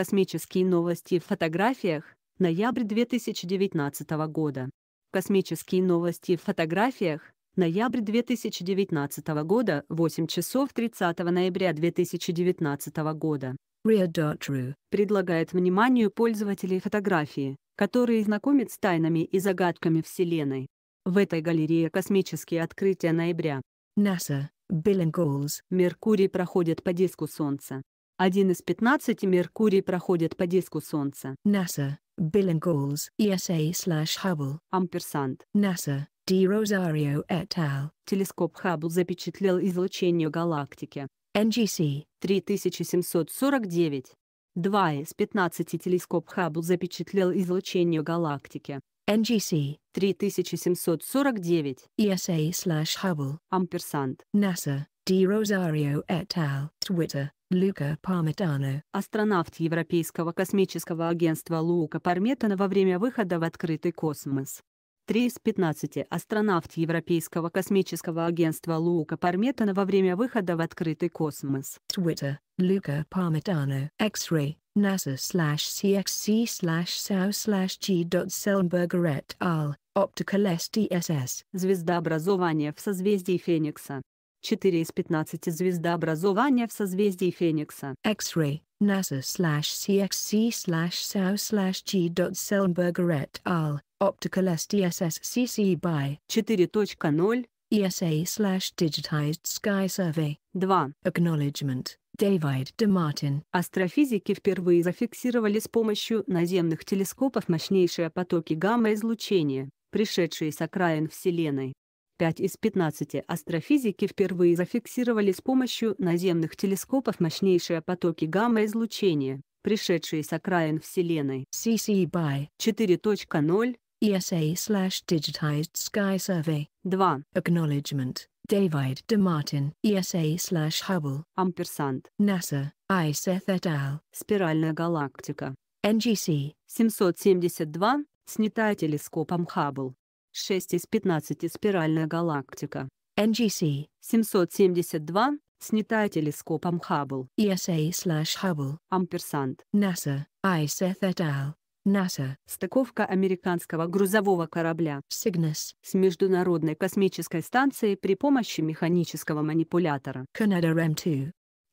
Космические новости в фотографиях. Ноябрь 2019 года. Космические новости в фотографиях. Ноябрь 2019 года, 8 часов 30 ноября 2019 года. Ria.ru предлагает вниманию пользователей фотографии, которые знакомят с тайнами и загадками Вселенной. В этой галерее космические открытия ноября. NASA, Билл Голс. Меркурий проходит по диску Солнца. Один из 15 Меркурий проходит по диску Солнца. NASA, Bill and Galls, ESA slash Hubble. Амперсант. NASA, D. Rosario et al. Телескоп Хаббл запечатлел излучение галактики. NGC. 3749. Два из 15 телескоп Хаббл запечатлел излучение галактики. NGC 3749 ESA slash Hubble Ampersand NASA D Rosario et al. Twitter Люка Парметано. Астронавт Европейского космического агентства Лука Парметано во время выхода в открытый космос. Три из 15 астронавт Европейского космического агентства Лука Парметано во время выхода в открытый космос. Twitter. Luca Parmitano. X-ray. NASA CXC slash SAO G. Sellenberger et al. Optical STSS. Звезда образования в созвездии Феникса. 4 из 15 звездообразования в созвездии Феникса. X-ray, NASA slash CXC slash SAO slash G. Sellenberger et al. Optical SDSSCC by 4.0 ESA slash Digitized Sky Survey 2. Acknowledgement. Дэвид Де Мартин. Астрофизики впервые зафиксировали с помощью наземных телескопов мощнейшие потоки гамма-излучения, пришедшие с окраин Вселенной. 5 из 15 астрофизики впервые зафиксировали с помощью наземных телескопов мощнейшие потоки гамма-излучения, пришедшие с окраин Вселенной. CC BY 4.0 ESA-Digitized Sky Survey 2. Acknowledgement David De Martin, ESA slash Hubble, Ampersand, NASA, Iseth et al. Спиральная галактика. NGC 772, снятая телескопом Хаббл. 6 из 15 спиральная галактика NGC 772, снятая телескопом Хаббл. ESA slash Hubble. Амперсант. NASA, Iseth et al. NASA. Стыковка американского грузового корабля Cygnus с Международной космической станцией при помощи механического манипулятора. Canada REM-2.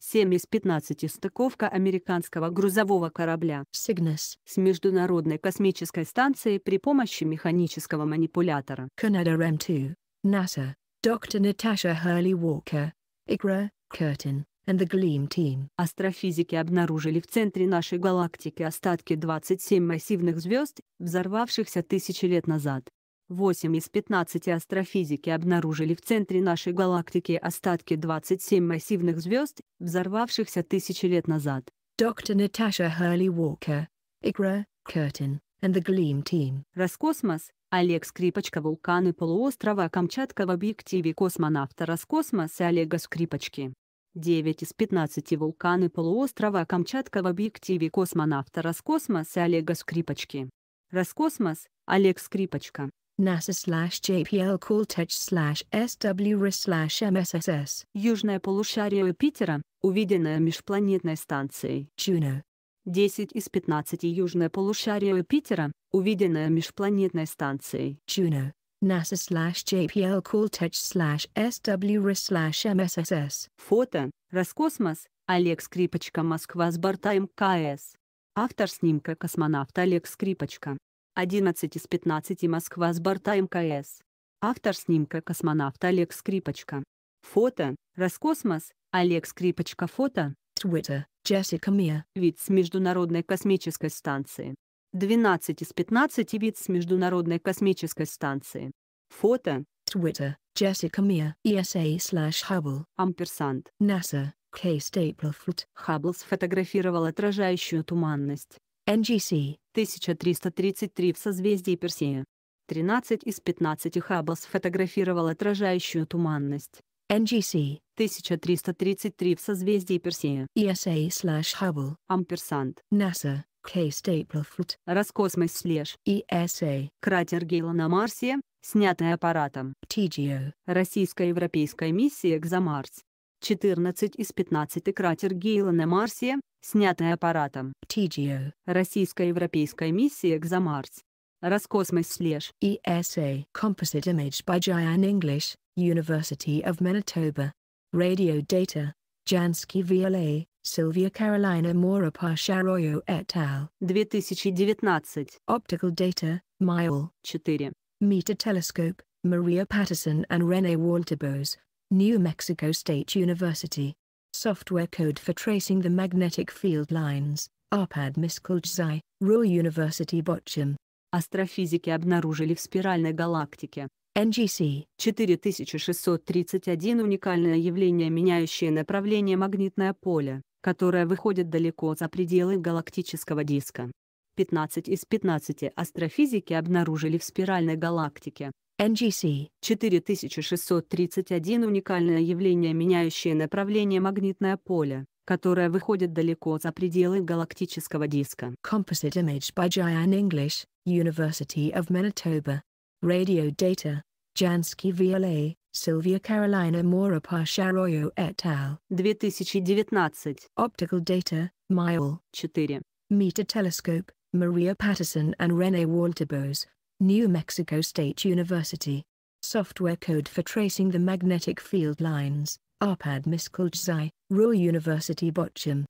7 из 15 стыковка американского грузового корабля Cygnus с Международной космической станцией при помощи механического манипулятора. Canada REM-2, NASA, Dr. Natasha Hurley Walker, IGRA, Curtin and the Gleam Team. Астрофизики обнаружили в центре нашей галактики остатки 27 массивных звезд, взорвавшихся тысячи лет назад. 8 из 15 астрофизики обнаружили в центре нашей галактики остатки 27 массивных звезд, взорвавшихся тысячи лет назад. Доктор Наташа Херли Уокер, Игра, Кертин and the Gleam Team. Роскосмос, Олег Скрипочка, вулканы полуострова Камчатка в объективе космонавта Роскосмоса Олега Скрипочки. 9 из 15 вулканы полуострова Камчатка в объективе космонавта Роскосмоса Олега Скрипочки. Роскосмос, Олег Скрипочка. NASA slash JPL Cooltech slash SWR slash MSSS. Южное полушарие Юпитера, увиденное межпланетной станцией. Juno. 10 из 15 южное полушарие Юпитера, увиденное межпланетной станцией. Juno. NASA slash JPL Cooltech slash SWR slash MSSS. Фото. Роскосмос. Олег Скрипочка Москва с борта МКС. Автор снимка космонавт Олег Скрипочка. 11 из 15 Москва с борта МКС. Автор снимка космонавт Олег Скрипочка. Фото, Роскосмос, Олег Скрипочка фото, Twitter, Jessica Мия. Вид с Международной космической станции. 12 из 15 вид с Международной космической станции. Фото, Twitter, Jessica Мия. ESA slash Hubble. ampersand NASA, K Stapleford. Хаббл сфотографировал отражающую туманность. NGC 1333 в созвездии Персея. 13 из 15 Хаббл сфотографировал отражающую туманность. NGC 1333 в созвездии Персея. ESA slash Hubble. Амперсант. NASA. K. Stapleford. Роскосмос слеж. ESA. Кратер Гейла на Марсе, снятый аппаратом. TGO. Российско-европейская миссия «Экзомарс». 14 из 15 кратер Гейла на Марсе, снятые аппаратом TGO. Российско-европейская миссия «Экзомарс». Роскосмос слеж. ESA. Composite image by Jian English, University of Manitoba. Radio data. Jansky VLA, Sylvia Carolina Mora Pasharoyo et al. 2019. Optical data, Myall. 4. Meter telescope, Maria Patterson and Rene Walterbose, New Mexico State University. Software code for tracing the magnetic field lines, Arpad Miskulczai, Ruhr University Bochum. Астрофизики обнаружили в спиральной галактике NGC 4631 уникальное явление, меняющее направление магнитное поле, которое выходит далеко за пределы галактического диска. 15 из 15 астрофизики обнаружили в спиральной галактике NGC 4631 уникальное явление, меняющее направление магнитное поле, которое выходит далеко за пределы галактического диска. Composite image by Jian English, University of Manitoba. Radio data, Jansky VLA, Sylvia Carolina Mora Pasharoyo et al. 2019. Optical data, Myall. 4. Meter telescope, Maria Patterson and Rene Walterbos, New Mexico State University. Software code for tracing the magnetic field lines, ARPAD Miskolci, Ruhr University Bochum.